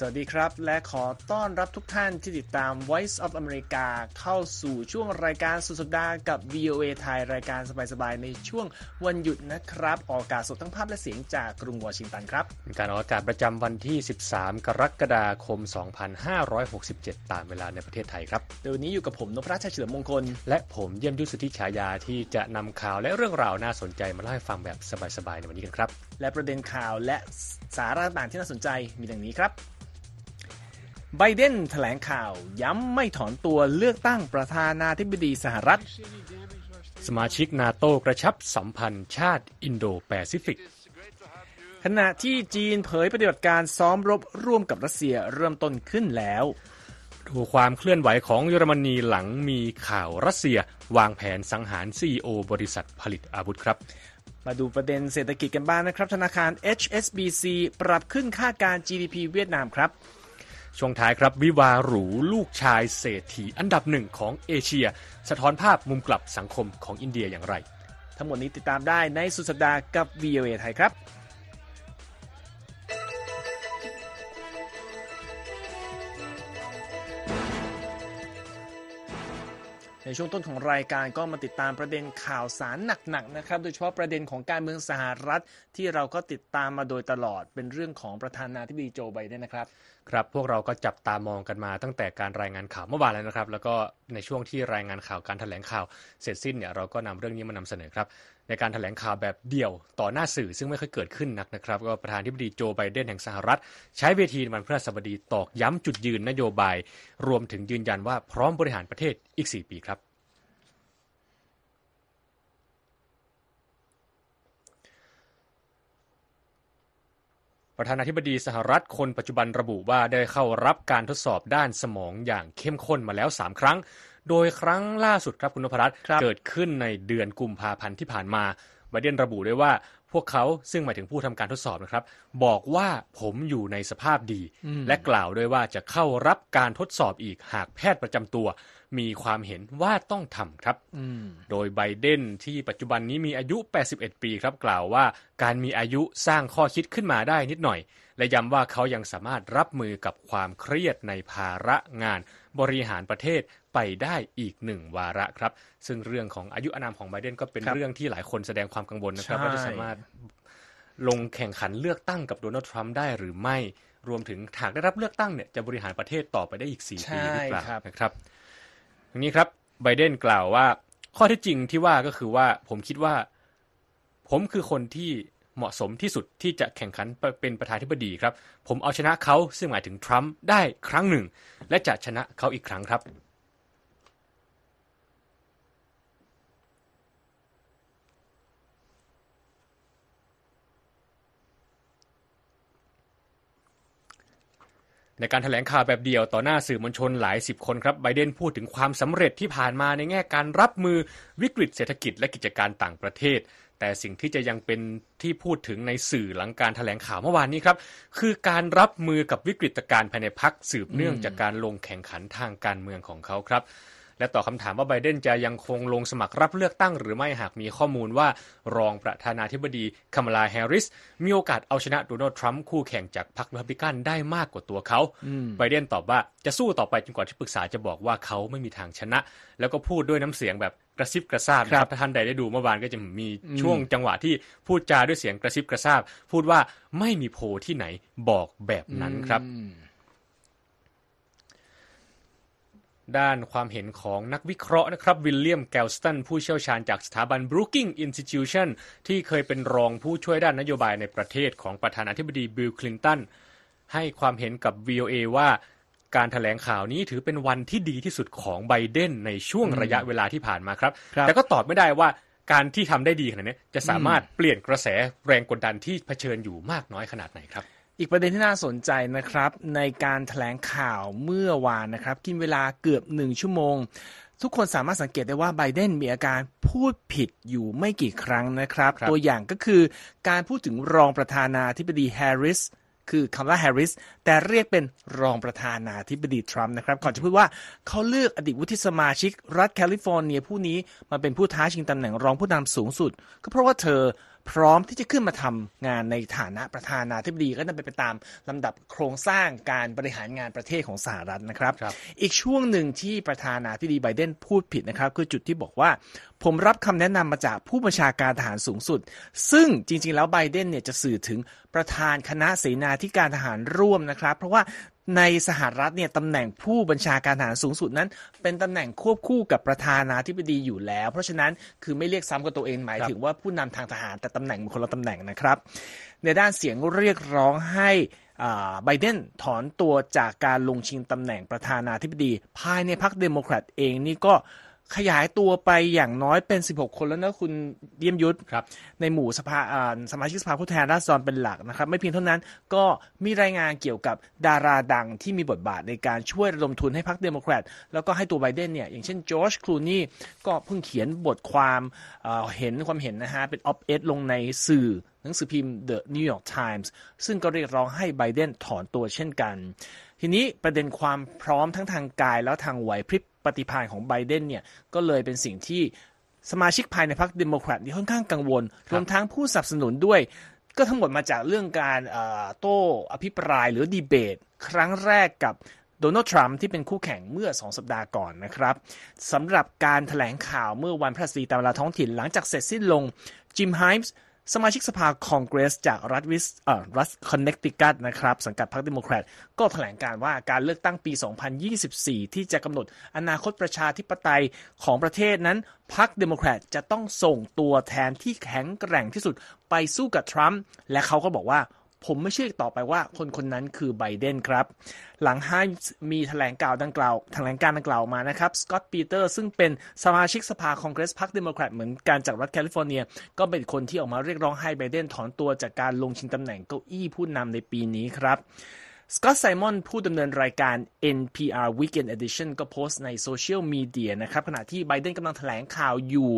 สวัสดีครับ และขอต้อนรับทุกท่านที่ติดตาม Voice of America เข้าสู่ช่วงรายการสุดสัปดาห์กับ VOA ไทยรายการสบายๆ ในช่วงวันหยุดนะครับ ออกอากาศสดทั้งภาพและเสียงจากกรุงวอชิงตันครับ การออกอากาศประจำวันที่ 13 กรกฎาคม 2567 ตามเวลาในประเทศไทยครับเดี๋ยวนี้อยู่กับผมนพราชเฉลิมมงคล และผมเยี่ยมยุทธสุธิฉายา ที่จะนำข่าวและเรื่องราวน่าสนใจมาเล่าให้ฟังแบบสบายๆ ในวันนี้กันครับ และประเด็นข่าวและสาระต่างที่น่าสนใจมีดังนี้ครับไบเดนแถลงข่าว ย้ำไม่ถอนตัวเลือกตั้งประธานาธิบดีสหรัฐ สมาชิกนาโตกระชับสัมพันธ์ชาติอินโดแปซิฟิกขณะที่จีนเผยปฏิบัติการซ้อมรบร่วมกับรัสเซียเริ่มต้นขึ้นแล้ว ดูความเคลื่อนไหวของเยอรมนีหลังมีข่าวรัสเซียวางแผนสังหารซีโอบริษัทผลิตอาวุธครับ มาดูประเด็นเศรษฐกิจกันบ้างนะครับ ธนาคาร HSBC ปรับขึ้นค่าการ GDP เวียดนามครับช่วงท้ายครับวิวาหรูลูกชายเศรษฐีอันดับหนึ่งของเอเชียสะท้อนภาพมุมกลับสังคมของอินเดียอย่างไร ทั้งหมดนี้ติดตามได้ในสุดสัปดาห์กับ VOA ไทยครับ ในช่วงต้นของรายการก็มาติดตามประเด็นข่าวสารหนักๆนะครับโดยเฉพาะประเด็นของการเมืองสหรัฐที่เราก็ติดตามมาโดยตลอดเป็นเรื่องของประธานาธิบดีโจไบเดนนะครับครับพวกเราก็จับตามองกันมาตั้งแต่การรายงานข่าวเมื่อวานแล้วนะครับ แล้วก็ในช่วงที่รายงานข่าวการถแถลงข่าวเสร็จสิ้นเนี่ยเราก็นำเรื่องนี้มานำเสนอครับ ในการถแถลงข่าวแบบเดี่ยวต่อหน้าสื่อซึ่งไม่เคยเกิดขึ้นนักนะครับ ก็ประธานที่ปดีโจไบเดนแห่งสหรัฐใช้เวทีวันพฤหัสบดีตอกย้ำจุดยืนนโยบายรวมถึงยืนยันว่าพร้อมบริหารประเทศอีก4ปีครับประธานาธิบดีสหรัฐคนปัจจุบันระบุว่าได้เข้ารับการทดสอบด้านสมองอย่างเข้มข้นมาแล้ว 3 ครั้ง โดยครั้งล่าสุดครับคุณนพรัตน์เกิดขึ้นในเดือนกุมภาพันธ์ที่ผ่านมาไบเดนระบุด้วยว่าพวกเขาซึ่งหมายถึงผู้ทำการทดสอบนะครับ บอกว่าผมอยู่ในสภาพดี และกล่าวด้วยว่าจะเข้ารับการทดสอบอีกหากแพทย์ประจำตัวมีความเห็นว่าต้องทำครับ โดยไบเดนที่ปัจจุบันนี้มีอายุ 81 ปีครับกล่าวว่าการมีอายุสร้างข้อคิดขึ้นมาได้นิดหน่อย และย้ำว่าเขายังสามารถรับมือกับความเครียดในภาระงาน บริหารประเทศไปได้อีกหนึ่งวาระครับ ซึ่งเรื่องของอายุอนามของไบเดนก็เป็นเรื่องที่หลายคนแสดงความกังวลนะครับว่าจะสามารถ ลงแข่งขันเลือกตั้งกับโดนัลด์ทรัมป์ได้ หรือไม่รวมถึงหากได้รับเลือกตั้งเนี่ยจะบริหารประเทศต่อไปได้อีก4ปีหรือเปล่านะครับงนี้ครับไบเดนกล่าวว่าข้อเท็จจริงที่ว่าก็คือว่าผมคิดว่าผมคือคนที่เหมาะสมที่สุดที่จะแข่งขันเป็นประธานธิบดีครับ ผมเอาชนะเขาซึ่งหมายถึงทรัมป์ได้ครั้งหนึ่ง และจะชนะเขาอีกครั้งครับในการถแถลงข่าวแบบเดียวต่อหน้าสื่อมวลชนหลายสิบคนครับไบเดนพูดถึงความสำเร็จที่ผ่านมาในแง่การรับมือวิกฤตเศรษฐกิจและกิจการต่างประเทศ แต่สิ่งที่จะยังเป็นที่พูดถึงในสื่อหลังการถแถลงข่าวเมื่อวานนี้ครับ คือการรับมือกับวิกฤตการภายในพักสืบเนื่องจากการลงแข่งขันทางการเมืองของเขาครับและต่อคำถามว่าไบเดนจะยังคงลงสมัครรับเลือกตั้งหรือไม่หากมีข้อมูลว่ารองประธานาธิบดีคามลาแฮร์ริสมีโอกาสเอาชนะโดนัลด์ทรัมป์คู่แข่งจากพรรครีพับลิกันได้มากกว่าตัวเขาไบเดนตอบว่าจะสู้ต่อไปจนกว่าที่ปรึกษาจะบอกว่าเขาไม่มีทางชนะ แล้วก็พูดด้วยน้ำเสียงแบบกระซิบกระซาบครับถ้าท่านใดได้ดูเมื่อวานก็จะมีช่วงจังหวะที่พูดจาด้วยเสียงกระซิบกระซาบ พูดว่าไม่มีโพที่ไหนบอกแบบนั้นครับด้านความเห็นของนักวิเคราะห์นะครับวิลเลียมแกลสตันผู้เชี่ยวชาญจากสถาบัน Brookings Institution ที่เคยเป็นรองผู้ช่วยด้านนโยบายในประเทศของประธานาธิบดีบิลคลินตัน ให้ความเห็นกับ VOA ว่าการถแถลงข่าวนี้ถือเป็นวันที่ดีที่สุดของไบเดนในช่วงระยะเวลาที่ผ่านมาครับรบแต่ก็ตอบไม่ได้ว่าการที่ทำได้ดีขนาดนี้จะสามารถเปลี่ยนกระแสแรงกดดันที่เผชิญอยู่มากน้อยขนาดไหนครับอีกประเด็นที่น่าสนใจนะครับ ในการถแถลงข่าวเมื่อวานนะครับ กินเวลาเกือบหนึ่งชั่วโมง ทุกคนสามารถสังเกตได้ว่าไบเดนมีอาการพูดผิดอยู่ไม่กี่ครั้งนะครับรบตัวอย่างก็คือการพูดถึงรองประธานาธิบดีแฮร์ริสคือคำว่าแฮร์ริสแต่เรียกเป็นรองประธานาธิบดีทรัมป์นะครับก่อนจะพูดว่าเขาเลือกอดีตวุฒิสมาชิกรัฐแคลิฟอร์เนียผู้นี้มาเป็นผู้ท้าชิงตำแหน่งรองผู้นำสูงสุดก็เพราะว่าเธอพร้อมที่จะขึ้นมาทำงานในฐานะประธานาธิบดีก็จะเป็นไปตามลำดับโครงสร้างการบริหารงานประเทศของสหรัฐนะครับรบอีกช่วงหนึ่งที่ประธานาธิบดีไบเดนพูดผิดนะครับคือจุดที่บอกว่า ผมรับคำแนะนำมาจากผู้บัญชาการทหารสูงสุด ซึ่งจริง ๆ แล้วไบเดนเนี่ยจะสื่อถึงประธานคณะเสนาธิการทหารร่วมนะครับ เพราะว่าในสหรัฐเนี่ยตำแหน่งผู้บัญชาการทหารสูงสุดนั้น เป็นตำแหน่งควบคู่กับประธานาธิบดีอยู่แล้ว เพราะฉะนั้นคือไม่เรียกซ้ำกับตัวเองหมายถึงว่าผู้นำทางทหารแต่ตำแหน่งมันคนละตำแหน่งนะครับในด้านเสียงเรียกร้องให้ไบเดนถอนตัวจากการลงชิงตำแหน่งประธานาธิบดี ภายในพรรคเดโมแครตเองนี่ก็ขยายตัวไปอย่างน้อยเป็น 16 คนแล้วนะคุณเยี่ยมยุทธในหมู่สภาสมาชิกสภาผู้แทนราษฎรเป็นหลักนะครับ ไม่เพียงเท่านั้นก็มีรายงานเกี่ยวกับดาราดังที่มีบทบาทในการช่วยระดมทุนให้พรรคเดโมแครต แล้วก็ให้ตัวไบเดนเนี่ยอย่างเช่นจอร์จครูนี่ก็เพิ่งเขียนบทความเห็นความเห็นนะฮะเป็นออฟเอดลงในสื่อหนังสือพิมพ์ The New York Times ซึ่งก็เรียกร้องให้ไบเดนถอนตัวเช่นกัน ทีนี้ประเด็นความพร้อมทั้งทางกาย แล้วทางไหวพริบปฏิภาณของไบเดนเนี่ยก็เลยเป็นสิ่งที่สมาชิกภายในพรรคเดโมแครตที่ค่อนข้างกังวลรวมทั้งผู้สนับสนุนด้วย ก็ทั้งหมดมาจากเรื่องการโต้อภิปรายหรือดีเบต ครั้งแรกกับโดนัลด์ทรัมป์ที่เป็นคู่แข่งเมื่อ 2 สัปดาห์ก่อนนะครับสำหรับการถแถลงข่าวเมื่อวันพฤหัสบดีตามเวลาท้องถิ่นหลังจากเสร็จสิ้นลงจิมไฮส์สมาชิกสภาคองเกรส จากรัฐวิสเอ่อรัฐคอนเนคติคัตนะครับ สังกัดพรรคเดโมแครตก็แถลงการว่าการเลือกตั้งปี 2024 ที่จะกำหนดอนาคตประชาธิปไตยของประเทศนั้นพรรคเดโมแครตจะต้องส่งตัวแทนที่แข็งแกร่งที่สุดไปสู้กับทรัมป์และเขาก็บอกว่าผมไม่เชื่อต่อไปว่า คนคนนั้นคือไบเดนครับ หลังห้มีแถลงกาวดังกล่าวแถลงการดังกล่าวมานะครับ สกอตต์ปีเตอร์ซึ่งเป็นสมาชิกสภาคองเกรสพรรคเดโมแครต เหมือนกันจากรัฐแคลิฟอร์เนีย ก็เป็นคนที่ออกมาเรียกร้องให้ไบเดนถอนตัวจากการลงชิงตำแหน่งเก้าอี้ผู้นำในปีนี้ครับสกอตไซมอนผู้ดำเนินรายการ NPR Weekend Edition ก็โพสต์ในโซเชียลมีเดียนะครับ ขณะที่ไบเดนกำลังแถลงข่าวอยู่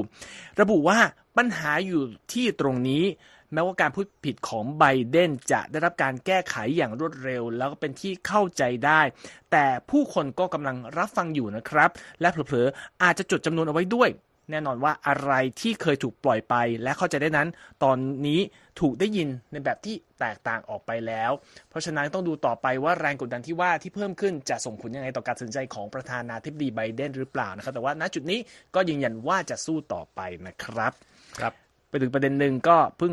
ระบุว่าปัญหาอยู่ที่ตรงนี้แม้ว่าการพูดผิดของไบเดนจะได้รับการแก้ไขอย่างรวดเร็ว แล้วก็เป็นที่เข้าใจได้ แต่ผู้คนก็กำลังรับฟังอยู่นะครับ และเผลอๆอาจจะจดจำนวนเอาไว้ด้วย แน่นอนว่าอะไรที่เคยถูกปล่อยไปและเข้าใจได้นั้น ตอนนี้ถูกได้ยินในแบบที่แตกต่างออกไปแล้ว เพราะฉะนั้นต้องดูต่อไปว่าแรงกดดันที่ว่าที่เพิ่มขึ้นจะส่งผลยังไงต่อการตัดสินใจของประธานาธิบดีไบเดน หรือเปล่านะครับแต่ว่าณจุดนี้ก็ยืนยันว่าจะสู้ต่อไปนะครับครับไปถึงประเด็นหนึ่งก็เพิ่ง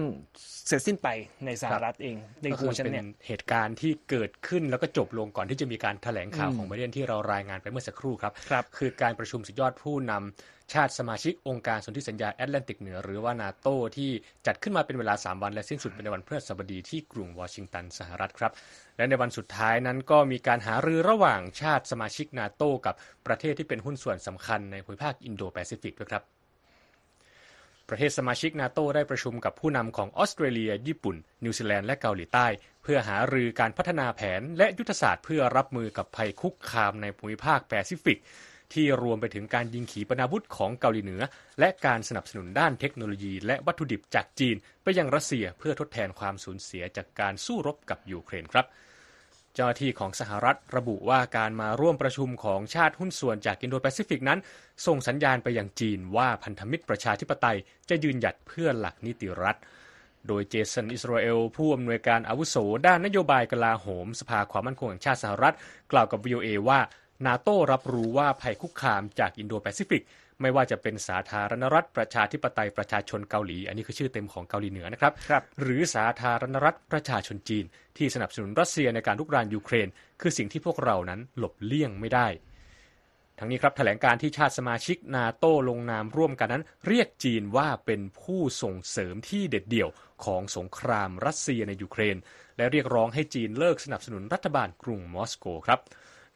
เสร็จสิ้นไปในสหรัฐเอง ในคูชันเนี่ยเหตุการณ์ที่เกิดขึ้นแล้วก็จบลงก่อนที่จะมีการแถลงข่าวของประเด็นที่เรารายงานไปเมื่อสักครู่ครับครับ คือการประชุมสุดยอดผู้นำชาติสมาชิก องค์การสนธิสัญญาแอตแลนติกเหนือหรือว่านาโตที่จัดขึ้นมาเป็นเวลา 3 วันและสิ้นสุดปในวันพฤหัสบดีที่กรุงวอชิงตันสหรัฐครับและในวันสุดท้ายนั้นก็มีการหารือระหว่างชาติสมาชิกนาโตกับประเทศที่เป็นหุ้นส่วนสำคัญในภูมิภาคอินโดแปซิฟิกด้วยครับประเทศสมาชิกนาโตได้ประชุมกับผู้นำของออสเตรเลีย ญี่ปุ่น นิวซีแลนด์ และเกาหลีใต้ เพื่อหารือการพัฒนาแผนและยุทธศาสตร์เพื่อรับมือกับภัยคุกคามในภูมิภาคแปซิฟิกที่รวมไปถึงการยิงขีปนาวุธของเกาหลีเหนือ และการสนับสนุนด้านเทคโนโลยีและวัตถุดิบจากจีนไปยังรัสเซียเพื่อทดแทนความสูญเสียจากการสู้รบกับยูเครนครับเจ้าหน้าที่ของสหรัฐ ระบุว่าการมาร่วมประชุมของชาติหุ้นส่วนจากอินโดแปซิฟิกนั้น ส่งสัญญาณไปยังจีนว่าพันธมิตรประชาธิปไตยจะยืนหยัดเพื่อหลักนิติรัฐ โดยเจสันอิสราเอล ผู้อำนวยการอาวุโสด้านนโยบายกลาโหม สภาความมั่นคงแห่งชาติสหรัฐ กล่าวกับวอเอว่านาโต้รับรู้ว่าภัยคุกคามจากอินโดแปซิฟิกไม่ว่าจะเป็นสาธารณรัฐประชาธิปไตยประชาชนเกาหลีอันนี้คือชื่อเต็มของเกาหลีเหนือนะครับรบหรือสาธารณรัฐประชาชนจีน ที่สนับสนุนรัสเซียในการลุกรานยูเครน คือสิ่งที่พวกเรานั้นหลบเลี่ยงไม่ได้ ทั้งนี้ครับถแถลงการที่ชาติสมาชิกนาโต้ลงนามร่วมกันนั้น เรียกจีนว่าเป็นผู้ส่งเสริมที่เด็ดเดี่ยวของสงครามรัสเซียในยูเครน และเรียกร้องให้จีนเลิกสนับสนุนรัฐบาลกรุงมอสโกครับ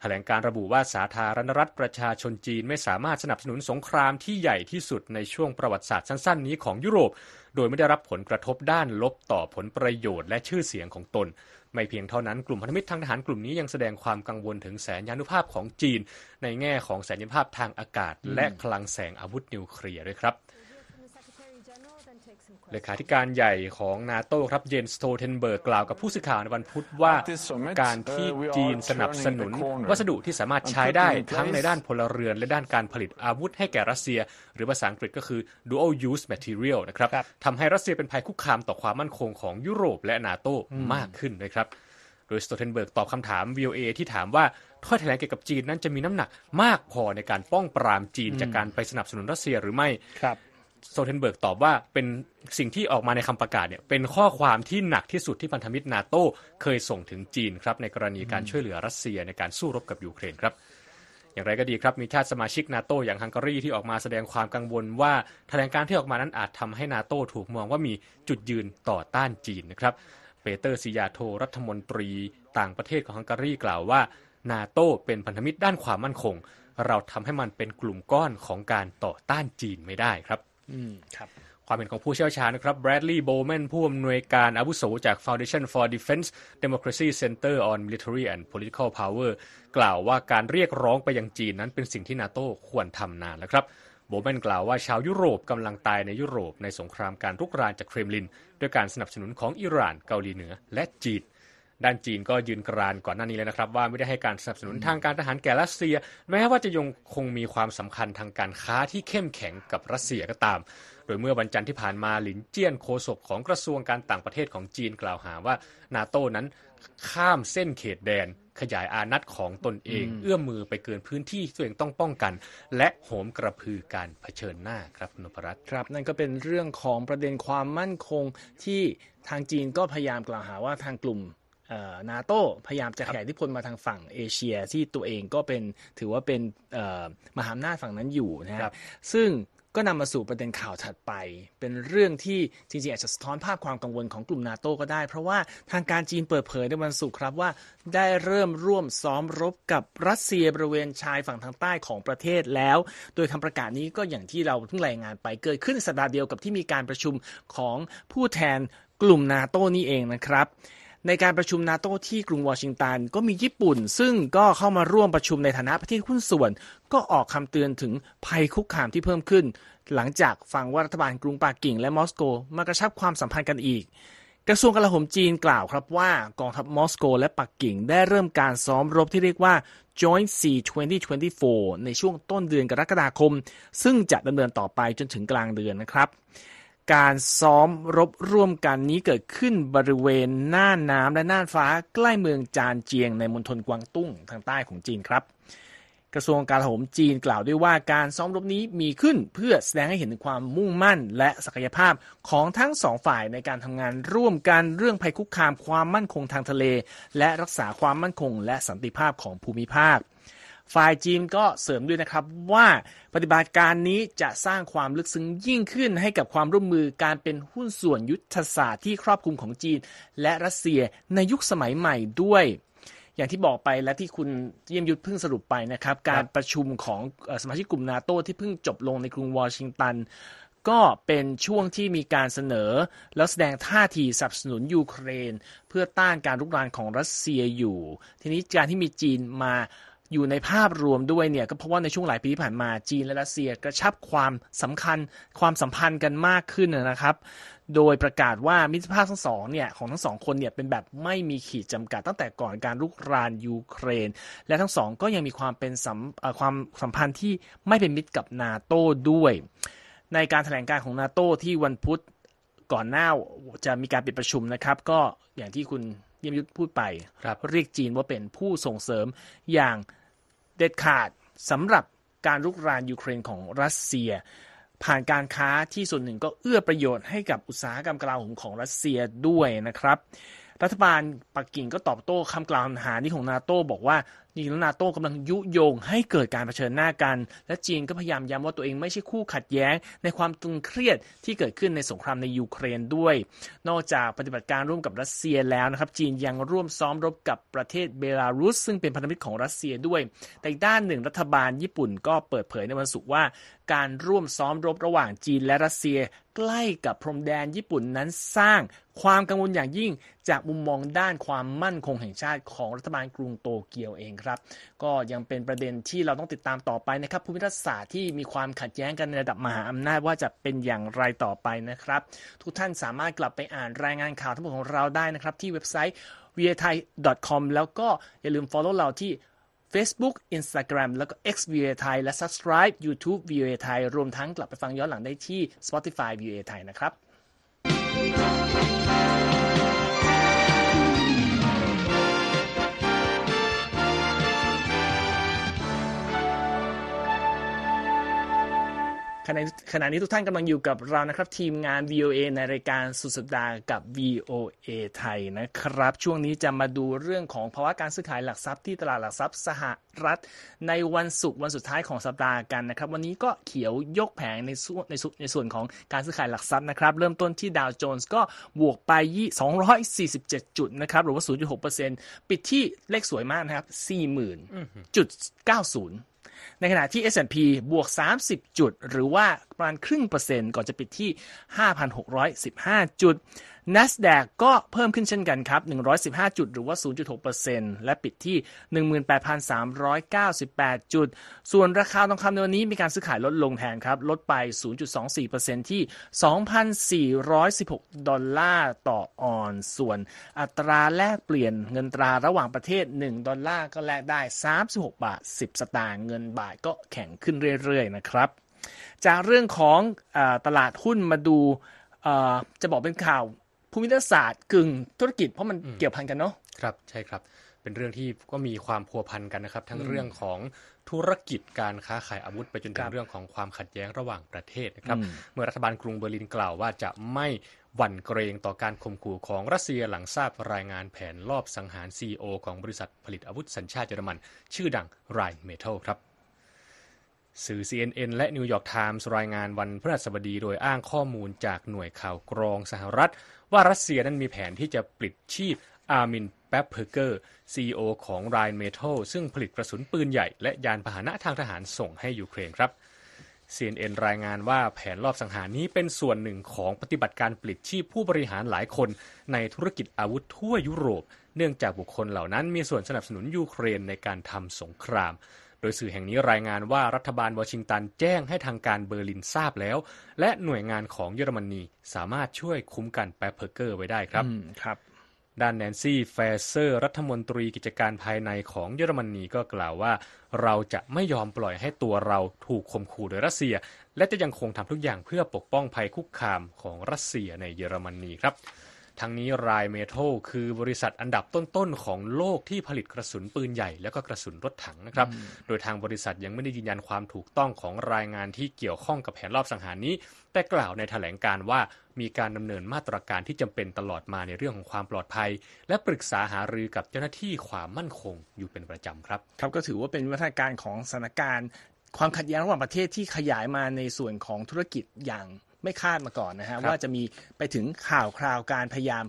แถลงการระบุว่าสาธารณรัฐประชาชนจีนไม่สามารถสนับสนุนสงครามที่ใหญ่ที่สุดในช่วงประวัติศาสตร์สั้นๆ นี้ของยุโรป โดยไม่ได้รับผลกระทบด้านลบต่อผลประโยชน์และชื่อเสียงของตน ไม่เพียงเท่านั้นกลุ่มพันธมิตรทางทหารกลุ่มนี้ยังแสดงความกังวลถึงแสนยานุภาพของจีนในแง่ของแสนยานุภาพทางอากาศและพลังแสงอาวุธนิวเคลียร์ด้วยครับเลขาธิการใหญ่ของนาโต้ครับเยนสโตเทนเบิร์กกล่าวกับผู้สื่อข่าวในวันพุธว่าการที่จีนสนับสนุน วัสดุที่สามารถใช้ได้ทั้งในด้านพลเรือนและด้านการผลิตอาวุธให้แก่รัสเซีย หรือภาษาอังกฤษก็คือ dual use material นะครับทำให้รัสเซียเป็นภัยคุกคามต่อความมั่นคงของยุโรปและนาโต้มากขึ้นนะครับโดยสโตเทนเบิร์กตอบคำถาม VOA ที่ถามว่าถ้อยแถลงเกี่ยวกับจีนนั้นจะมีน้ำหนักมากพอในการป้องปรามจีนจากการไปสนับสนุนรัสเซียหรือไม่โซเทนเบิร์กตอบว่าเป็นสิ่งที่ออกมาในคำประกาศเนี่ยเป็นข้อความที่หนักที่สุดที่พันธมิตรนาโต้เคยส่งถึงจีนครับในกรณีการช่วยเหลือรัสเซียในการสู้รบกับยูเครนครับอย่างไรก็ดีครับ มีชาติสมาชิกนาโตอย่างฮังการี ที่ออกมาแสดงความกังวลว่าแถลงการที่ออกมานั้นอาจทำให้นาโตถูกมองว่ามีจุดยืนต่อต้านจีนนะครับเปเตอร์ซิยาโทรัฐมนตรีต่างประเทศของฮังการีกล่าวว่า นาโตเป็นพันธมิตรด้านความมั่นคง เราทำให้มันเป็นกลุ่มก้อนของการต่อต้านจีนไม่ได้ครับครับความเห็นของผู้เชี่ยวชาญนะครับแบรดลีย์โบแมนผู้อำนวยการอาวุโส จาก Foundation for Defense Democracy Center on Military and Political Power กล่าวว่าการเรียกร้องไปยังจีนนั้นเป็นสิ่งที่นาโต้ควรทำนานแล้วครับโบแมนกล่าวว่าชาวยุโรปกำลังตายในยุโรปในสงครามการรุกรานจากเครมลิน ด้วยการสนับสนุนของอิหร่านเกาหลีเหนือและจีนด้านจีนก็ยืนกรานก่อนหน้านี้แล้วนะครับ ว่าไม่ได้ให้การสนับสนุนทางการทหารแก่รัสเซีย แม้ว่าจะยังคงมีความสำคัญทางการค้าที่เข้มแข็งกับรัสเซียก็ตาม โดยเมื่อวันจันทร์ที่ผ่านมาหลินเจี้ยนโฆษกของกระทรวงการต่างประเทศของจีนกล่าวหาว่านาโต้นั้นข้ามเส้นเขตแดนขยายอาณัตของตนเอง เอื้อมมือไปเกินพื้นที่ตัวเองต้องป้องกัน และโหมกระพือการเผชิญหน้าครับนุพรัตน์ครับ นั่นก็เป็นเรื่องของประเด็นความมั่นคงที่ทางจีนก็พยายามกล่าวหาว่าทางกลุ่มนาโต้พยายามจะขยายอิทธิพลมาทางฝั่งเอเชียที่ตัวเองก็เป็นถือว่าเป็นมหาอำนาจฝั่งนั้นอยู่นะครับ ซึ่งก็นำมาสู่ประเด็นข่าวถัดไป เป็นเรื่องที่จริงๆอาจจะสะท้อนภาพความกังวลของกลุ่มนาโตก็ได้ เพราะว่าทางการจีนเปิดเผยในวันศุกร์ครับว่า ได้เริ่มร่วมซ้อมรบกับรัสเซียบริเวณชายฝั่งทางใต้ของประเทศแล้ว โดยคำประกาศนี้ก็อย่างที่เราเพิ่งรายงานไปเกิดขึ้นสัปดาห์เดียวกับที่มีการประชุมของผู้แทนกลุ่มนาโตนี่เองนะครับในการประชุมนาโต้ที่กรุงวอชิงตัน ก็มีญี่ปุ่น ซึ่งก็เข้ามาร่วมประชุมในฐานะประเทศหุ้นส่วนก็ออกคำเตือนถึงภัยคุกคามที่เพิ่มขึ้น หลังจากฟังว่ารัฐบาลกรุงปักิ่งและมอสโกมากระชับความสัมพันธ์กันอีก กระทรวงกลาโหมจีนกล่าวครับว่ากองทัพมอสโกและปักกิ่งได้เริ่มการซ้อมรบที่เรียกว่า Joint C 2024ในช่วงต้นเดือนกรกฎาคมซึ่งจะดำเนินต่อไปจนถึงกลางเดือนนะครับการซ้อมรบร่วมกันนี้เกิดขึ้นบริเวณหน้าน้ำและหน้าฟ้าใกล้เมืองจานเจียงในมณฑลกวางตุ้งทางใต้ของจีนครับ กระทรวงการทหมจีนกล่าวด้วยว่า การซ้อมรบนี้มีขึ้นเพื่อแสดงให้เห็นถึงความมุ่งมั่นและศักยภาพของทั้งสองฝ่ายในการทำงานร่วมกันเรื่องภัยคุกคามความมั่นคงทางทะเลและรักษาความมั่นคง และสันติภาพของภูมิภาคฝ่ายจีนก็เสริมด้วยนะครับว่าปฏิบัติการนี้จะสร้างความลึกซึ้งยิ่งขึ้นให้กับความร่วมมือการเป็นหุ้นส่วนยุทธศาสตร์ที่ครอบคลุมของจีน และรัสเซียในยุคสมัยใหม่ด้วย อย่างที่บอกไปและที่คุณเยี่ยมยุทธเพิ่งสรุปไปนะครับ การประชุมของสมาชิกกลุ่มนาโตที่เพิ่งจบลงในกรุงวอชิงตัน ก็เป็นช่วงที่มีการเสนอ แล้วแสดงท่าทีสนับสนุนยูเครน เพื่อต้านการลุกรานของรัสเซียอยู่ ทีนี้การที่มีจีนมาอยู่ในภาพรวมด้วยเนี่ยก็เพราะว่าในช่วงหลายปีที่ผ่านมาจีนและรัสเซียกระชับความสำคัญความสัมพันธ์กันมากขึ้นนะครับ โดยประกาศว่ามิตรภาพทั้งสองเนี่ยของทั้งสองคนเนี่ยเป็นแบบไม่มีขีดจำกัดตั้งแต่ก่อนการลุกรานยูเครน และทั้งสองก็ยังมีความเป็นสัมความสัมพันธ์ที่ไม่เป็นมิตรกับนาโต้ด้วย ในการถแถลงการของนาโต้ที่วันพุธก่อนหน้าจะมีการปิดประชุมนะครับ ก็อย่างที่คุณเยี่ยมยุทธพูดไปรเรียกจีนว่าเป็นผู้ส่งเสริมอย่างเด็ดขาดสำหรับการลุกรานยูเครนของรัสเซีย ผ่านการค้าที่ส่วนหนึ่งก็เอื้อประโยชน์ให้กับอุตสาหกรรมกลาโหมของรัสเซียด้วยนะครับ รัฐบาลปักกิ่งก็ตอบโต้คำกล่าวหานี้ของนาโตบอกว่าจีนและนาโต้กำลังยุโยงให้เกิดการเผชิญหน้ากัน และจีนก็พยายามย้ำว่าตัวเองไม่ใช่คู่ขัดแย้ง ในความตึงเครียดที่เกิดขึ้นในสงครามในยูเครนด้วย นอกจากปฏิบัติการร่วมกับรัสเซียแล้วนะครับ จีนยังร่วมซ้อมรบกับประเทศเบลารุส ซึ่งเป็นพันธมิตรของรัสเซียด้วยแต่อีกด้านหนึ่งรัฐบาลญี่ปุ่นก็เปิดเผยในวันศุกร์ว่าการร่วมซ้อมรบระหว่างจีนและรัสเซีย ใกล้กับพรมแดนญี่ปุ่นนั้นสร้างความกังวลอย่างยิ่งจากมุมมองด้านความมั่นคงแห่งชาติของรัฐบาลกรุงโตเกียวเองครับ ก็ยังเป็นประเด็นที่เราต้องติดตามต่อไปนะครับ ภูมิรัฐศาสตร์ที่มีความขัดแย้งกันในระดับมหาอำนาจว่าจะเป็นอย่างไรต่อไปนะครับ ทุกท่านสามารถกลับไปอ่านรายงานข่าวทั้งหมดของเราได้นะครับ ที่เว็บไซต์ v i a t h a i c o m แล้วก็อย่าลืม follow เราที่ Facebook Instagram แล้วก็ X v a Thai และ Subscribe YouTube v a Thai รวมทั้งกลับไปฟังย้อนหลังได้ที่ Spotify v a Thai นะครับขณะขณะนี้ทุกท่านกำลังอยู่กับเรานะครับทีมงาน VOA ในรายการสุดสัปดาห์กับ VOA ไทยนะครับ ช่วงนี้จะมาดูเรื่องของภาวะการซื้อขายหลักทรัพย์ที่ตลาดหลักทรัพย์สหรัฐ ในวันศุกร์วันสุดท้ายของสัปดาห์กันนะครับวันนี้ก็เขียวยกแผงในส่วนในส่วนในส่วนของการซื้อขายหลักทรัพย์นะครับ เริ่มต้นที่ดาวโจนส์ก็บวกไป 247 จุดนะครับหรือว่า 0.6%ปิดที่เลขสวยมากนะครับ 40,000จุด90ในขณะที่ S&P บวก 30 จุดหรือว่าประมาณครึ่งเปอร์เซ็นต์ก่อนจะปิดที่ 5,615 จุด NASDAQ ก็เพิ่มขึ้นเช่นกันครับ 115 จุดหรือว่า 0.6%และปิดที่ 18,398 จุด ส่วนราคาทองคำในวันนี้มีการซื้อขายลดลงแทนครับ ลดไป 0.24%ที่ 2,416 ดอลลาร์ต่อออน ส่วนอัตราแลกเปลี่ยนเงินตราระหว่างประเทศ 1 ดอลลาร์ก็แลกได้ 36 บาท10 สตางค์เงินบาทก็แข็งขึ้นเรื่อยๆ นะครับจากเรื่องของอตลาดหุ้นมาดูจะบอกเป็นข่าวภูมิศาสตร์กึ่งธุรกิจเพราะมันเกี่ยวพันกันเนาะครับใช่ครับเป็นเรื่องที่ก็มีความพัวพันกันนะครับทั้งเรื่องของธุรกิจการค้าขายอาวุธไปจนถึงเรื่องของความขัดแย้งระหว่างประเทศนะครับเมื่อรัฐบาลกรุงเบอร์ลินกล่าวว่าจะไม่หวั่นเกรงต่อการข่มขู่ของรัสเซียหลังทราบรายงานแผนลอบสังหารซีอของบริษัทผลิตอาวุธสัญชาติเยอรมัน ชื่อดังไรเมทัลครับสื่อ CNN และ New York Times รายงานวันพฤหัสบดีโดยอ้างข้อมูลจากหน่วยข่าวกรองสหรัฐ ว่ารัสเซียนั้นมีแผนที่จะปลิดชีพอาร์มินแป๊บเพอร์เกอร์ ซีอของไรน์เมทัลซึ่งผลิตกระสุนปืนใหญ่ และยานพาหนะทางทหารส่งให้ยูเครนครับ CNN รายงานว่าแผนรอบสังหารนี้เป็นส่วนหนึ่งของปฏิบัติการปลิดชีพผู้บริหารหลายคน ในธุรกิจอาวุธทั่วยุโรป เนื่องจากบุคคลเหล่านั้นมีส่วนสนับสนุนยูเครนในการทำสงครามโดยสื่อแห่งนี้รายงานว่ารัฐบาลวอชิงตันแจ้งให้ทางการเบอร์ลินทราบแล้ว และหน่วยงานของเยอรมนีสามารถช่วยคุ้มกันแปเพอร์เกอร์ไว้ได้ครับครับด้านแนนซี่เฟเซอร์ รัฐมนตรีกิจการภายในของเยอรมนีก็กล่าวว่า เราจะไม่ยอมปล่อยให้ตัวเราถูกข่มขู่โดยรัสเซีย และจะยังคงทำทุกอย่างเพื่อปกป้องภัยคุกคามของรัสเซียในเยอรมนีครับทั้งนี้รายเมทัลคือบริษัทอันดับต้นๆของโลกที่ผลิตกระสุนปืนใหญ่และก็กระสุนรถถังนะครับ โดยทางบริษัทยังไม่ได้ยืนยันความถูกต้องของรายงานที่เกี่ยวข้องกับแผนรอบสังหารนี้ แต่กล่าวในถแถลงการว่ามีการดำเนินมาตรการที่จำเป็นตลอดมาในเรื่องของความปลอดภัย และปรึกษาหารือกับเจ้าหน้าที่ความมั่นคงอยู่เป็นประจำครับ ครับก็ถือว่าเป็นวัฒนการของสถานการณ์ความขัดแย้งระหว่างประเทศที่ขยายมาในส่วนของธุรกิจอย่างไม่คาดมาก่อนนะฮะว่าจะมีไปถึงข่าวคราวการพยายาม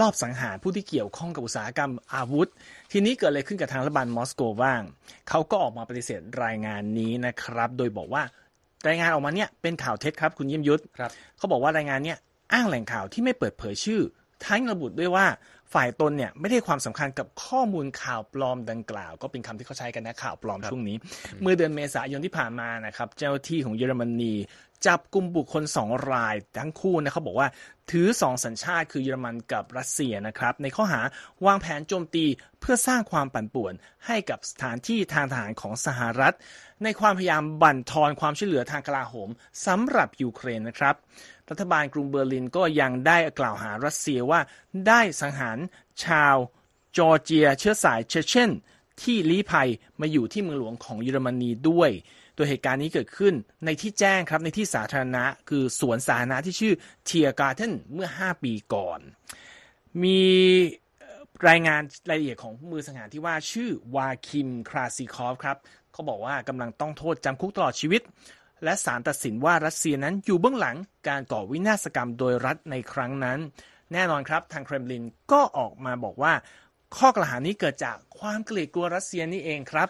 รอบสังหารผู้ที่เกี่ยวข้องกับอุตสาหกรรมอาวุธ ทีนี้เกิดอะไรขึ้นกับทางรัฐบาลมอสโกบ้างเขาก็ออกมาปฏิเสธรายงานนี้นะครับ โดยบอกว่ารายงานออกมาเนี่ยเป็นข่าวเท็จครับคุณเยี่ยมยุทธเขาบอกว่ารายงานเนี่ยอ้างแหล่งข่าวที่ไม่เปิดเผยชื่อ ทั้งระบุด้วยว่าฝ่ายตนเนี่ยไม่ได้ความสำคัญกับข้อมูลข่าวปลอมดังกล่าวก็เป็นคำที่เขาใช้กันนะ ข่าวปลอมช่วงนี้ เมื่อเดือนเมษายนที่ผ่านมานะครับเจ้าที่ของเยอรมนีจับกลุ่มบุคคล2ราย ทั้งคู่นะเขาบอกว่าถือ2สัญชาติ คือเยอรมันกับรัสเซียนะครับ ในข้อหาวางแผนโจมตีเพื่อสร้างความปั่นป่วนให้กับสถานที่ทางทหารของสหรัฐ ในความพยายามบั่นทอนความช่วยเหลือทางกลาโหมสำหรับยูเครนนะครับ รัฐบาลกรุงเบอร์ลินก็ยังได้กล่าวหารัสเซียว่าได้สังหารชาว จอร์เจีย เชื้อสายเชเชนที่ลี้ภัยมาอยู่ที่เมืองหลวงของเยอรมนีด้วยดยเหตุการณ์นี้เกิดขึ้นในที่แจ้งครับในที่สาธารณะคือสวนสาธารณะที่ชื่อเทียการ์เทนเมื่อ 5 ปีก่อน มีรายงานรายละเอียดของมือสังหารที่ว่าชื่อวาคิมคราซิคอฟครับเขาบอกว่ากำลังต้องโทษจำคุกตลอดชีวิต และสารตัดสินว่ารัสเซียนั้นอยู่เบื้องหลังการก่อวินาศกรรมโดยรัฐในครั้งนั้น แน่นอนครับทางเครมลินก็ออกมาบอกว่าข้อกล่าวหานี้เกิดจากความเกลียดกลัวรัสเซียนี่เองครับ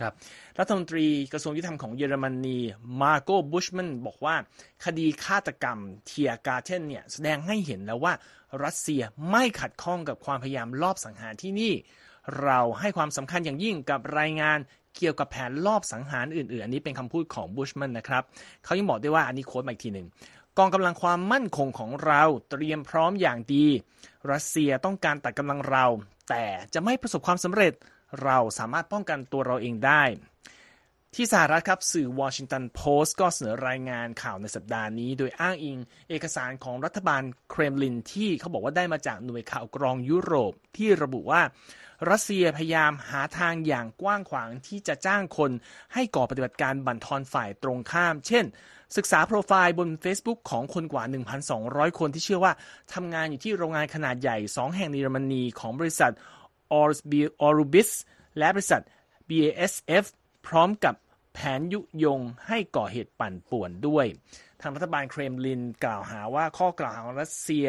รัฐมนตรีกระทรวงยุติธรรมของเยอรมนีมาโกบุชแมนบอกว่าคดีฆาตกรรมเทียกาเทนเนี่ยแสดงให้เห็นแล้วว่ารัสเซียไม่ขัดข้องกับความพยายามลอบสังหารที่นี่ เราให้ความสำคัญอย่างยิ่งกับรายงานเกี่ยวกับแผนลอบสังหารอื่นๆอันนี้เป็นคำพูดของบุชแมนนะครับเขายังบอกด้วยว่าอันนี้โค้ดมาอีกทีหนึ่งกองกำลังความมั่นคงของเราเตรียมพร้อมอย่างดี รัสเซียต้องการตัดกำลังเรา แต่จะไม่ประสบความสำเร็จ เราสามารถป้องกันตัวเราเองได้ ที่สหรัฐครับสื่อวอชิงตันโพสต์ก็เสนอรายงานข่าวในสัปดาห์นี้โดยอ้างอิงเอกสารของรัฐบาลเครมลิน ที่เขาบอกว่าได้มาจากหน่วยข่าวกรองยุโรปที่ระบุว่า รัสเซียพยายามหาทางอย่างกว้างขวางที่จะจ้างคน ให้ก่อปฏิบัติการบั่นทอนฝ่ายตรงข้าม เช่นศึกษาโปรไฟล์บน Facebook ของคนกว่า 1,200 คนที่เชื่อว่าทำงานอยู่ที่โรงงานขนาดใหญ่ 2 แห่งในเยอรมนีของบริษัท o r b i s และบริษัท BASF พร้อมกับแผนยุยงให้ก่อเหตุปั่นป่วนด้วย ทางรัฐบาลเครมลินกล่าวหาว่าข้อกล่าวหารัสเซีย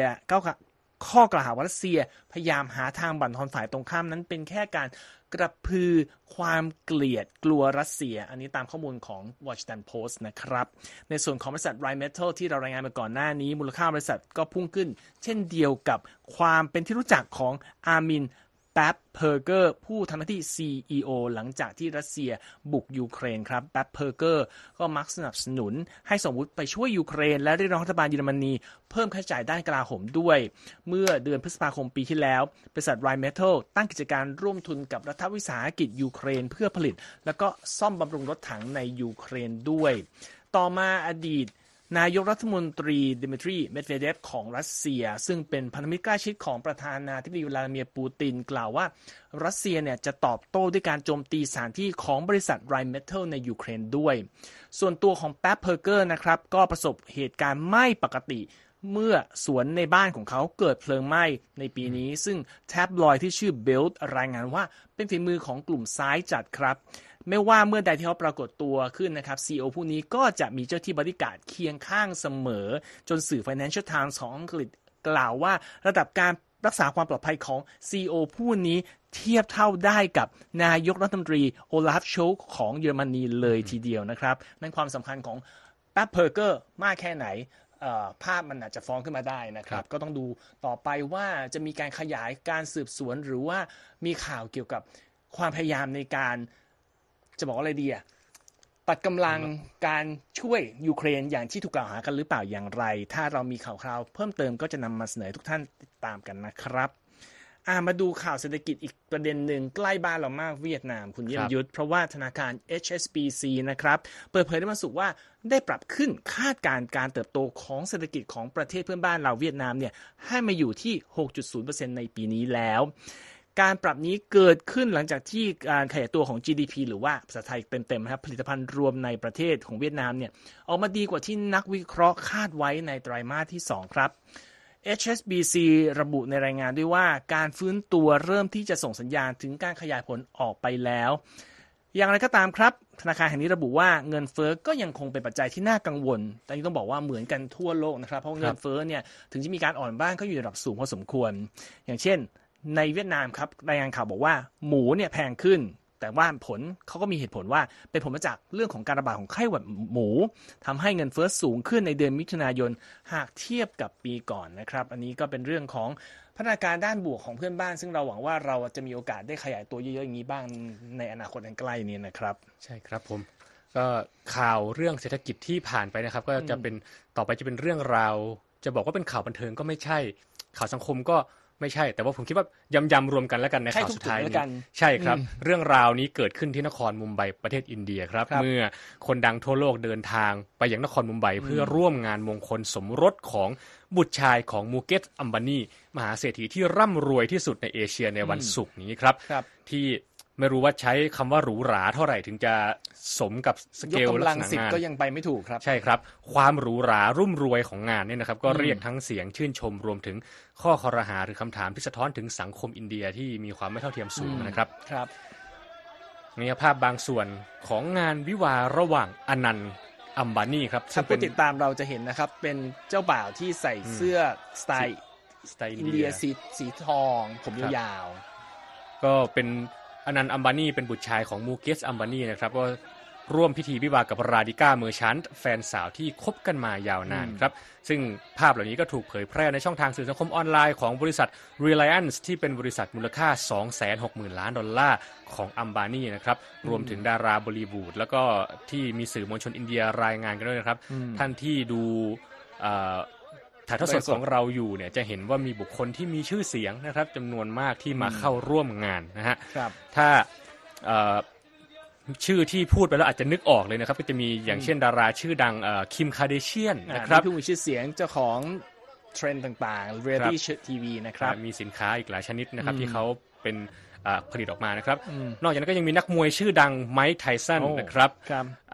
ข้อกล่าวหาว่ารัสเซียพยายามหาทางบั่นทอนฝ่ายตรงข้ามนั้นเป็นแค่การกระพือความเกลียดกลัวรัสเซียอันนี้ตามข้อมูลของ w a c h a n d Post นะครับ ในส่วนของบริษัท r h i m e t a l ที่เรารายงานไปก่อนหน้านี้ มูลค่าบริษัทก็พุ่งขึ้น เช่นเดียวกับความเป็นที่รู้จักของอามินแป๊บเพอร์เกอร์ ผู้ทำหน้าที่ CEO หลังจากที่รัสเซียบุกยูเครนครับแป๊บเพอร์เกอร์ก็มักสนับสนุน ให้สมวุธไปช่วยยูเครนและเรียกร้องรัฐบาลเยอรมนี เพิ่มค่าใช้จ่ายด้านกลาโหมด้วย เมื่อเดือนพฤษภาคมปีที่แล้วบริษัทไรเมทัลตั้งกิจการร่วมทุนกับรัฐวิสาหกิจยูเครนเพื่อผลิต และก็ซ่อมบำรุงรถถังในยูเครนด้วย ต่อมาอดีตนายกรัฐมนตรีดิมิทรีเมดเวเดฟของรัสเซีย ซึ่งเป็นพันธมิตรใกล้ชิดของประธานาธิบดีวลาดิเมียร์ปูติน กล่าวว่า รัสเซียเนี่ยจะตอบโต้ด้วยการโจมตีสถานที่ของบริษัทไรเมทัลในยูเครนด้วย ส่วนตัวของแป๊บเพอร์เกอร์นะครับก็ประสบเหตุการณ์ไม่ปกติเมื่อสวนในบ้านของเขาเกิดเพลิงไหม้ในปีนี้ ซึ่งแท็บลอยที่ชื่อ Build รายงานว่าเป็นฝีมือของกลุ่มซ้ายจัดครับ ไม่ว่าเมื่อใดที่เขาปรากฏตัวขึ้นนะครับซีอผู้นี้ก็จะมีเจ้าที่บริการเคียงข้างเสมอ จนสื่อ Financial Times ของอังกฤษกล่าวว่าระดับการรักษาความปลอดภัยของซีอผู้นี้เทียบเท่าได้กับนายกรัฐมนตรีโอลาฟโชกของเยอรมนีเลยทีเดียวนะครับ นั่นความสำคัญของแป๊บเพอร์เกอร์มากแค่ไหนภาพมันอาจจะฟ้องขึ้นมาได้นะครับ ก็ต้องดูต่อไปว่าจะมีการขยายการสืบสวน หรือว่ามีข่าวเกี่ยวกับความพยายามในการจะบอกอะไรดีอะตัดกำลังการช่วยยูเครน อย่างที่ถูกกล่าวหากันหรือเปล่าอย่างไร ถ้าเรามีข่าวคราวเพิ่มเติมก็จะนำมาเสนอทุกท่านติดตามกันนะครับอ่ามาดูข่าวเศรษฐกิจอีกประเด็นหนึ่งใกล้บ้านเรามากเวียดนามคุณเยี่ยมยุทธเพราะว่าธนาคาร HSBC นะครับ เปิดเผยได้มาสุกว่าได้ปรับขึ้นคาดการการเติบโตของเศรษฐกิจของประเทศเพื่อนบ้านเราเวียดนามเนี่ยให้มาอยู่ที่ 6.0%ในปีนี้แล้ว การปรับนี้เกิดขึ้นหลังจากที่การขยายตัวของ GDP หรือว่าภาษาไทยเต็มๆนะครับผลิตภัณฑ์รวมในประเทศของเวียดนามเนี่ยออกมาดีกว่าที่นักวิเคราะห์คาดไว้ในไตรามาสที่2ครับ HSBC ระบุในรายงานด้วยว่าการฟื้นตัวเริ่มที่จะส่งสัญญาณถึงการขยายผลออกไปแล้ว อย่างไรก็ตามครับ ธนาคารแห่งนี้ระบุว่าเงินเฟอ้อก็ยังคงเป็นปัจจัยที่น่ากังวล แต่นี้ต้องบอกว่าเหมือนกันทั่วโลกนะครับ เพราะเงินเฟอ้อเนี่ยถึงจะมีการอ่อนบ้างก็อยู่ในระดับสูงพอสมควร อย่างเช่น ในเวียดนามครับรายงานข่าวบอกว่าหมูเนี่ยแพงขึ้นแต่ว่าผลเขาก็มีเหตุผลว่าเป็นผลมาจากเรื่องของการระบาดของไข้หวัดหมู ทำให้เงินเฟ้อสูงขึ้นในเดือนมิถุนายน หากเทียบกับปีก่อนนะครับ อันนี้ก็เป็นเรื่องของพัฒนาการด้านบวกของเพื่อนบ้าน ซึ่งเราหวังว่าเราจะมีโอกาสได้ขยายตัวเยอะๆอย่างนี้บ้างในอนาคตอันใกล้นี้นะครับ ใช่ครับผมก็ข่าวเรื่องเศรษฐกิจที่ผ่านไปนะครับ ก็จะเป็นต่อไปจะเป็นเรื่องราวจะบอกว่าเป็นข่าวบันเทิงก็ไม่ใช่ข่าวสังคมก็ไม่ใช่ แต่ว่าผมคิดว่ายำๆรวมกันแล้วกันในข่าวสุดท้ายนี้ใช่ครับ เรื่องราวนี้เกิดขึ้นที่นครมุมไบประเทศอินเดียครับ เมื่อคนดังทั่วโลกเดินทางไปยังนครมุมไบ เพื่อร่วมงานมงคลสมรสของบุตรชายของมูเกตอัมบานี มหาเศรษฐีที่ร่ำรวยที่สุดในเอเชียในวันศุกร์นี้ครับที่ไม่รู้ว่าใช้คำว่าหรูหราเท่าไหร่ถึงจะสมกับสเกลลักษณะงานก็ยังไปไม่ถูกครับ ใช่ครับ ความหรูหรารุ่มรวยของงานเนี่ยนะครับ ก็เรียกทั้งเสียงชื่นชมรวมถึงข้อคอรหาหรือคำถามที่สะท้อนถึงสังคมอินเดียที่มีความไม่เท่าเทียมสูงนะครับ ครับนี่ภาพบางส่วนของงานวิวาระหว่างอนันต์อัมบานีครับถ้าผู้ติดตามเราจะเห็นนะครับ เป็นเจ้าบ่าวที่ใส่เสื้อ สไตล์อินเดียสีทอง ผมยาว ก็เป็นอนันต์อัมบานีเป็นบุตรชายของมูเกสอัมบานีนะครับก็ร่วมพิธีวิวากับราดิก้าเมอร์ชันแฟนสาวที่คบกันมายาวนานครับซึ่งภาพเหล่านี้ก็ถูกเผยแพร่ในช่องทางสื่อสังคมออนไลน์ของบริษัท Reliance ที่เป็นบริษัทมูลค่า 260,000 ล้านดอลลาร์ของอัมบานีนะครับรวมถึงดาราบริบูด แล้วก็ที่มีสื่อมวลชนอินเดียรายงานกันด้วยนะครับท่านที่ดูถ่ายทอดสดของเราอยู่เนี่ยจะเห็นว่ามีบุคคลที่มีชื่อเสียงนะครับจำนวนมากที่มาเข้าร่วมงานนะฮะ ครับ ถ้าชื่อที่พูดไปแล้วอาจจะนึกออกเลยนะครับ ก็จะมีอย่างเช่นดาราชื่อดังคิมคาเดเชียนนะครับผู้มีชื่อเสียงเจ้าของเทรนด์ต่างๆเรียลตี้ทีวีนะครับ มีสินค้าอีกหลายชนิดนะครับที่เขาเป็นผลิตออกมานะครับ นอกจากนั้นก็ยังมีนักมวยชื่อดังไมค์ไทสันนะครับ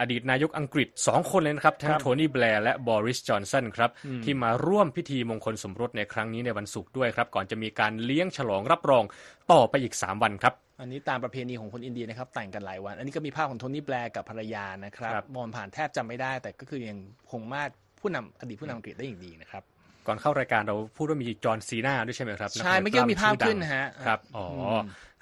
อดีตนายกอังกฤษ 2 คนเลยนะครับทั้งโทนี่แบร์และบอริสจอนสันครับที่มาร่วมพิธีมงคลสมรสในครั้งนี้ในวันศุกร์ด้วยครับก่อนจะมีการเลี้ยงฉลองรับรองต่อไปอีก 3 วันครับอันนี้ตามประเพณีของคนอินเดียนะครับแต่งกันหลายวัน อันนี้ก็มีภาพของโทนี่แบร์กับภรรยานะครับมองผ่านแทบจำไม่ได้ แต่ก็คือยังคงมาดผู้นำอดีตผู้นำอังกฤษได้อย่างดีนะครับก่อนเข้ารายการเราพูดว่ามีจอห์นซีนาด้วยใช่ไหมครับ ใช่ ไม่เกี่ยวมีภาพขึ้นฮะครับอ๋อ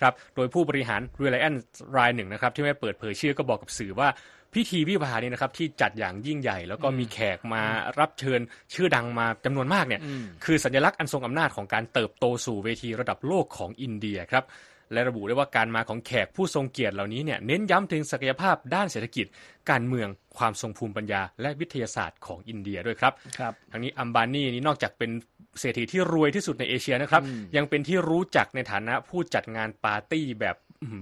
ครับ โดยผู้บริหารเรือลแอนรายหนึ่งนะครับที่ไม่เปิดเผยชื่อก็บอกกับสื่อว่าพิธีวิวาเนี่ยนะครับที่จัดอย่างยิ่งใหญ่ แล้วก็มีแขกมารับเชิญชื่อดังมาจำนวนมากเนี่ยคือสัญลักษณ์อันทรงอำนาจของการเติบโตสู่เวทีระดับโลกของอินเดียครับและระบุได้ว่าการมาของแขกผู้ทรงเกียรติเหล่านี้ เนี่ยเน้นย้ำถึงศักยภาพด้านเศรษฐกิจ การเมืองความทรงภูมิปัญญาและวิทยาศาสตร์ของอินเดียด้วยครับครับทั้งนี้อัมบานีนี้นอกจากเป็นเศรษฐีที่รวยที่สุดในเอเชียนะครับ ยังเป็นที่รู้จักในฐานะผู้จัดงานปาร์ตี้แบบ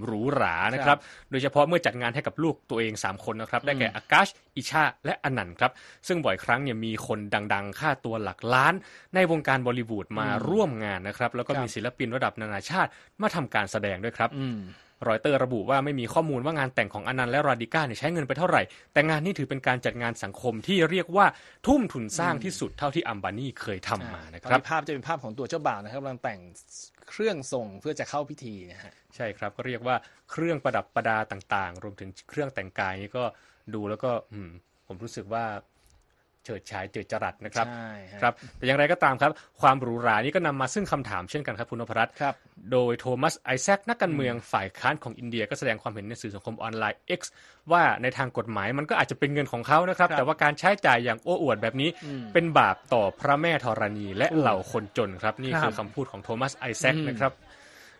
หรูหรานะครับ โดยเฉพาะเมื่อจัดงานให้กับลูกตัวเอง 3 คนนะครับ ได้แก่อากาชอิชาและอนันต์ครับ ซึ่งบ่อยครั้งเนี่ยมีคนดัง ๆ ค่าตัวหลักล้าน ในวงการบอลิวูดมาร่วมงานนะครับ แล้วก็มีศิลปินระดับนานาชาติมาทำการแสดงด้วยครับรอยเตอร์ระบุว่าไม่มีข้อมูลว่างานแต่งของอนันต์และราดิก้าใช้เงินไปเท่าไหร่ แต่งานนี้ถือเป็นการจัดงานสังคมที่เรียกว่า ทุ่มทุนสร้างที่สุดเท่าที่อัมบานีเคยทำมานะครับภาพจะเป็นภาพของตัวเจ้าบ่าวนะครับกำลังแต่งเครื่องทรงเพื่อจะเข้าพิธีนะฮะใช่ครับก็เรียกว่าเครื่องประดับประดาต่าง ๆ รวมถึงเครื่องแต่งกายนี้ก็ดูแล้วก็ผมรู้สึกว่าเฉิดฉายเจิดจรัสนะครับใช่ครับ แต่อย่างไรก็ตามครับ ความหรูหรานี้ก็นำมาซึ่งคำถามเช่นกันครับ คุณนพรัตน์ครับโดยโทมัสไอแซคนักการเมืองฝ่ายค้านของอินเดีย ก็แสดงความเห็นในสื่อสังคมออนไลน์ X ว่าในทางกฎหมายมันก็อาจจะเป็นเงินของเขานะครับ แต่ว่าการใช้จ่ายอย่างโอ้อวดแบบนี้เป็นบาปต่อพระแม่ธรณีและเหล่าคนจนครับนี่คือคำพูดของโทมัสไอแซคนะครับ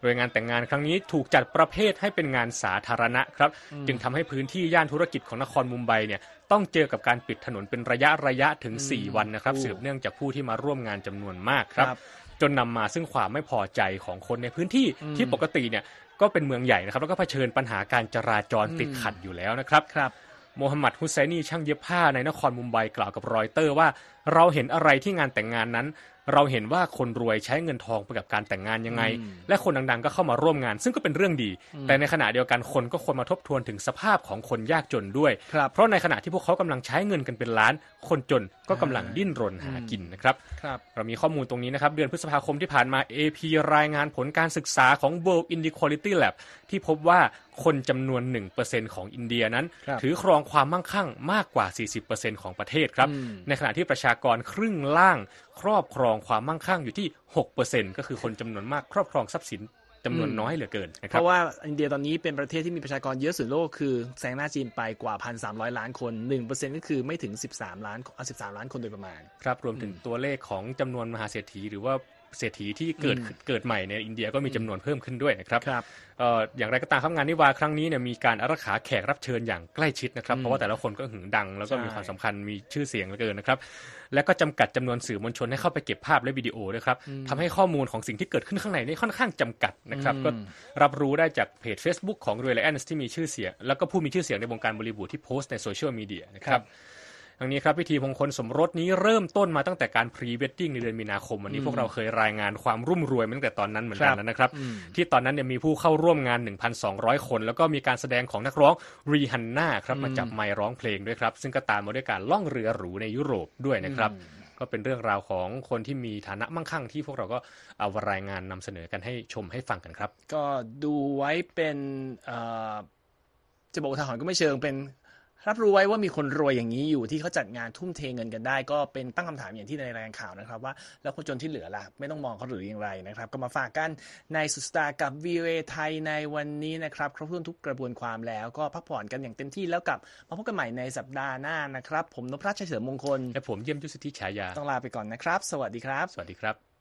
โดยงานแต่งงานครั้งนี้ถูกจัดประเภทให้เป็นงานสาธารณะครับจึงทำให้พื้นที่ย่านธุรกิจของนครมุมไบเนี่ยต้องเจอกับการปิดถนนเป็นระยะระยะถึง 4 วันนะครับสืบเนื่องจากผู้ที่มาร่วมงานจำนวนมากครับ จนนำมาซึ่งความไม่พอใจของคนในพื้นที่ที่ปกติเนี่ย ก็เป็นเมืองใหญ่นะครับ แล้วก็เผชิญปัญหาการจราจรติดขัดอยู่แล้วนะครับ ครับโมฮัมหมัดฮุสซนีช่างเย็บผ้าในนครมุมไบกล่าวกับรอยเตอร์ว่า เราเห็นอะไรที่งานแต่งงานนั้นเราเห็นว่าคนรวยใช้เงินทองไปกับการแต่งงานยังไง และคนดังๆก็เข้ามาร่วมงานซึ่งก็เป็นเรื่องดี แต่ในขณะเดียวกันคนก็ควรมาทบทวนถึงสภาพของคนยากจนด้วย เพราะในขณะที่พวกเขากำลังใช้เงินกันเป็นล้านคนจนก็กำลังดิ้นรนหากินนะครับครับ เรามีข้อมูล ตรงนี้นะครับ เดือนพฤษภาคมที่ผ่านมา AP รายงานผลการศึกษาของ World Inequality Lab ที่พบว่าคนจำนวน 1%ของอินเดียนั้น ถือครองความมั่งคั่งมากกว่า 40%ของประเทศครับ ในขณะที่ประชากรครึ่งล่างครอบครองความมั่งคั่งอยู่ที่ 6%ก็คือคนจำนวนมากครอบครองทรัพย์สินจำนวนน้อยเหลือเกิน เพราะว่าอินเดียตอนนี้เป็นประเทศที่มีประชากรเยอะสุดโลกคือ แซงหน้าจีนไปกว่า 1,300 ล้านคน 1%ก็คือไม่ถึง 13 ล้าน13 ล้านคนโดยประมาณ ครับรวมถึงตัวเลขของจำนวนมหาเศรษฐีหรือว่าเศรษฐีที่เกิดเกิดใหม่ในอินเดียก็มีจำนวนเพิ่มขึ้นด้วยนะครับรบอออย่างไรก็ตามครับงานนิวาครั้งนี้เนี่ยมีการอารักขาแขกรับเชิญอย่างใกล้ชิดนะครับ เพราะว่าแต่ละคนก็หึงดังแล้วก็มีความสำคัญมีชื่อเสียงเหลือเกินนะครับ และก็จำกัดจำนวนสื่อมวลชนให้เข้าไปเก็บภาพและวิดีโอด้วยครับทำให้ข้อมูลของสิ่งที่เกิดขึ้นข้างในนี่ค่อนข้างจำกัดนะครับ ก็รับรู้ได้จากเพจ Facebook ของรวยไลแอน์ที่มีชื่อเสียง แล้วก็ผู้มีชื่อเสียงในวงการบริบูรที่โพสต์ในโซเชียลมีเดียนะครับรบทั้งนี้ครับพิธีมงคลสมรสนี้เริ่มต้นมาตั้งแต่การพรีเวดดิ้งในเดือนมีนาคมวันนี้พวกเราเคยรายงานความรุ่มรวยตั้งแต่ตอนนั้นเหมือนกันนะครับ ที่ตอนนั้นเนี่ยมีผู้เข้าร่วมงาน 1,200 คน แล้วก็มีการแสดงของนักร้องรีฮันน่าครับมาจับไมร้องเพลงด้วยครับซึ่งก็ตามมาด้วยการล่องเรือหรูในยุโรปด้วยนะครับ ก็เป็นเรื่องราวของคนที่มีฐานะมั่งคั่ง ที่พวกเราก็เอารายงานนำเสนอกันให้ชมให้ฟังกันครับ ก็ดูไว้เป็นจะบอกทหารก็ไม่เชิงเป็นรับรู้ไว้ว่ามีคนรวยอย่างนี้อยู่ที่เขาจัดงานทุ่มเทเงินกันได้ ก็เป็นตั้งคำถามอย่างที่ในรายงานข่าวนะครับ ว่าแล้วคนจนที่เหลือล่ะไม่ต้องมองเขาหรืออย่างไรนะครับ ก็มาฝากกันในสุดสตาร์กับวีเอไทยในวันนี้นะครับ ครบถ้วนทุกกระบวนความแล้วก็พักผ่อนกันอย่างเต็มที่แล้วกับมาพบกันใหม่ในสัปดาห์หน้านะครับ ผมนพรัชเฉลิมมงคลและผมเยี่ยมยุทธสิธิฉายาต้องลาไปก่อนนะครับ สวัสดีครับ สวัสดีครับ